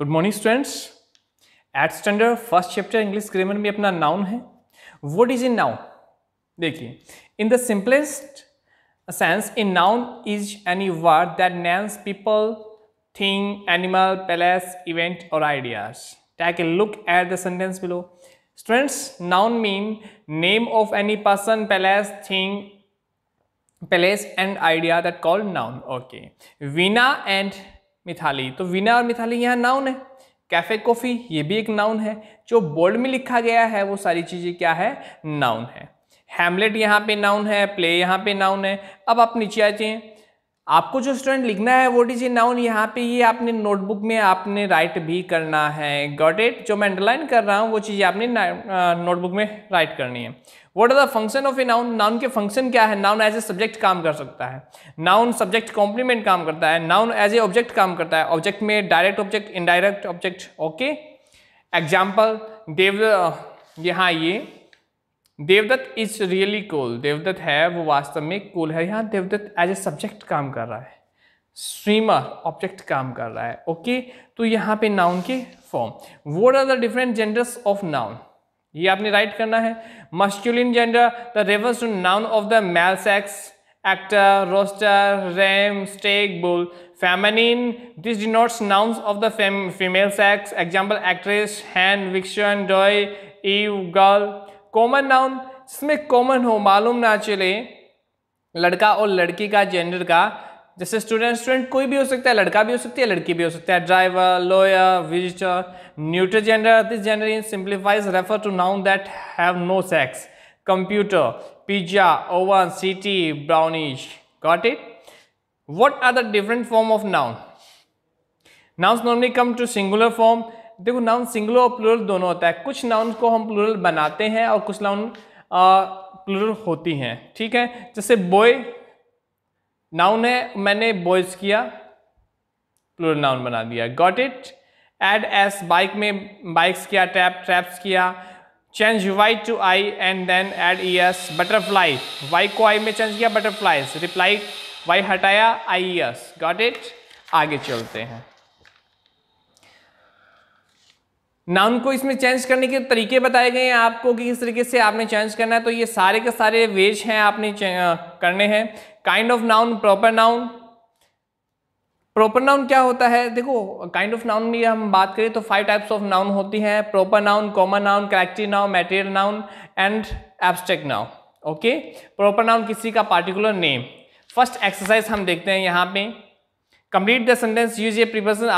good morning students at standard first chapter English grammar में अपना noun है what is a noun देखिए in the simplest sense a noun is any word that names people thing animal place event और ideas take a look at the sentence below students noun mean name of any person place thing place and idea that called noun okay Veena and Mithali तो वीना और मिथाली यहाँ noun है cafe coffee ये भी एक noun है जो बोल्ड में लिखा गया है वो सारी चीज़ें क्या है नाउन है हैमलेट यहाँ पे नाउन है प्ले यहाँ पे नाउन है अब आप नीचे आ जाए आपको जो स्टूडेंट लिखना है वोट इज इन नाउन यहाँ पे ये आपने नोटबुक में आपने राइट भी करना है गॉट इट जो मैं अंडरलाइन कर रहा हूँ वो चीज़ें आपने नोटबुक में राइट करनी है what are the function of a noun noun के फंक्शन क्या है नाउन एज ए सब्जेक्ट काम कर सकता है नाउन सब्जेक्ट कॉम्प्लीमेंट काम करता है नाउन एज ए ऑब्जेक्ट काम करता है ऑब्जेक्ट में direct object indirect object okay example Dev यहाँ ये Devdatt is really cool Devdatt है वो वास्तव में कूल है यहाँ देवदत्त एज ए सब्जेक्ट काम कर रहा है स्विमर ऑब्जेक्ट काम कर रहा है ओके तो यहाँ पे नाउन के form what are the different genders of noun ये आपने राइट करना है masculine gender the refers to noun of the male sex actor rooster ram stag bull feminine this denotes noun of the female sex example actress hen vixen doe ewe girl common noun जिसमें common हो मालूम ना चले लड़का और लड़की का gender का जैसे स्टूडेंट स्टूडेंट कोई भी हो सकता है लड़का भी हो सकती है लड़की भी हो सकता है driver lawyer visitor neutral gender this gender in simplifies refer to noun that have no sex computer pizza oven city brownish got it what are the different form of noun nouns normally come to singular form देखो noun singular और plural दोनों होता है कुछ noun को हम plural बनाते हैं और कुछ नाउन प्लूरल होती हैं ठीक है जैसे बॉय नाउन है मैंने बॉयज किया प्लूरल नाउन बना दिया got it add S bike में बाइक्स किया ट्रैप ट्रैप्स किया change Y to I and then add E S butterfly Y को आई में चेंज किया बटरफ्लाईज रिप्लाई वाई हटाया आई एस गॉट इट आगे चलते हैं ना को इसमें चेंज करने के तरीके बताए गए हैं आपको कि किस तरीके से आपने चेंज करना है तो ये सारे के सारे वेज हैं आपने करने हैं kind of noun proper noun proper noun क्या होता है देखो काइंड ऑफ नाउन में हम बात करें तो फाइव टाइप्स ऑफ नाउन होती हैं proper noun common noun collective noun material noun and abstract noun okay proper noun किसी का पार्टिकुलर नेम फर्स्ट एक्सरसाइज हम देखते हैं यहाँ पे complete the sentence use a preparation